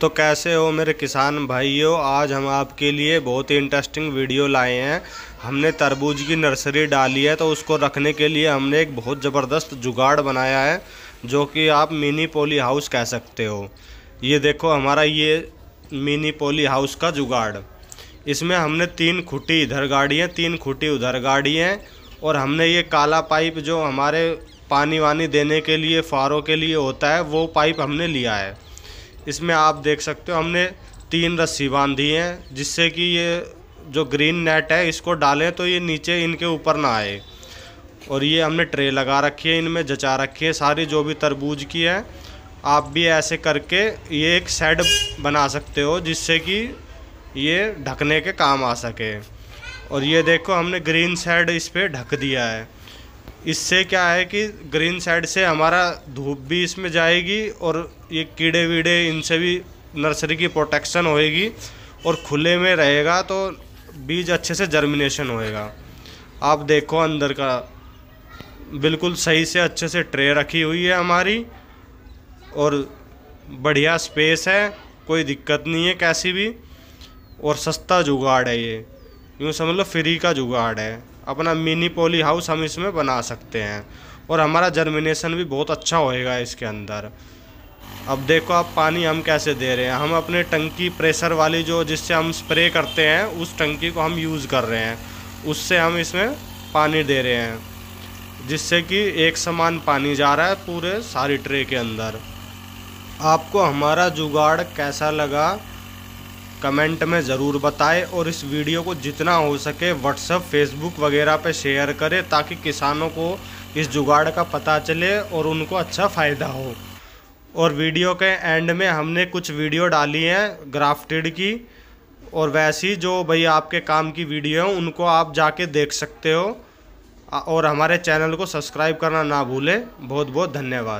तो कैसे हो मेरे किसान भाइयों आज हम आपके लिए बहुत ही इंटरेस्टिंग वीडियो लाए हैं हमने तरबूज की नर्सरी डाली है तो उसको रखने के लिए हमने एक बहुत ज़बरदस्त जुगाड़ बनाया है जो कि आप मिनी पोली हाउस कह सकते हो ये देखो हमारा ये मिनी पोली हाउस का जुगाड़ इसमें हमने तीन खुटी इधर गाड़ी है तीन खुटी उधर गाड़ी है और हमने ये काला पाइप जो हमारे पानी वानी देने के लिए फारों के लिए होता है वो पाइप हमने लिया है इसमें आप देख सकते हो हमने तीन रस्सी बांधी हैं जिससे कि ये जो ग्रीन नेट है इसको डालें तो ये नीचे इनके ऊपर ना आए और ये हमने ट्रे लगा रखी है इनमें जचा रखी है सारी जो भी तरबूज की है आप भी ऐसे करके ये एक सेड बना सकते हो जिससे कि ये ढकने के काम आ सके और ये देखो हमने ग्रीन सेड इस पर ढक दिया है इससे क्या है कि ग्रीन साइड से हमारा धूप भी इसमें जाएगी और ये कीड़े वीड़े इनसे भी नर्सरी की प्रोटेक्शन होएगी और खुले में रहेगा तो बीज अच्छे से जर्मिनेशन होएगा आप देखो अंदर का बिल्कुल सही से अच्छे से ट्रे रखी हुई है हमारी और बढ़िया स्पेस है कोई दिक्कत नहीं है कैसी भी और सस्ता जुगाड़ है ये यूँ समझ लो फ्री का जुगाड़ है अपना मिनी पोली हाउस हम इसमें बना सकते हैं और हमारा जर्मिनेशन भी बहुत अच्छा होएगा इसके अंदर अब देखो आप पानी हम कैसे दे रहे हैं हम अपने टंकी प्रेशर वाली जो जिससे हम स्प्रे करते हैं उस टंकी को हम यूज़ कर रहे हैं उससे हम इसमें पानी दे रहे हैं जिससे कि एक समान पानी जा रहा है पूरे सारी ट्रे के अंदर आपको हमारा जुगाड़ कैसा लगा कमेंट में ज़रूर बताएं और इस वीडियो को जितना हो सके व्हाट्सअप फेसबुक वगैरह पर शेयर करें ताकि किसानों को इस जुगाड़ का पता चले और उनको अच्छा फ़ायदा हो और वीडियो के एंड में हमने कुछ वीडियो डाली हैं ग्राफ्टेड की और वैसी जो भाई आपके काम की वीडियो हैं उनको आप जाके देख सकते हो और हमारे चैनल को सब्सक्राइब करना ना भूलें बहुत बहुत धन्यवाद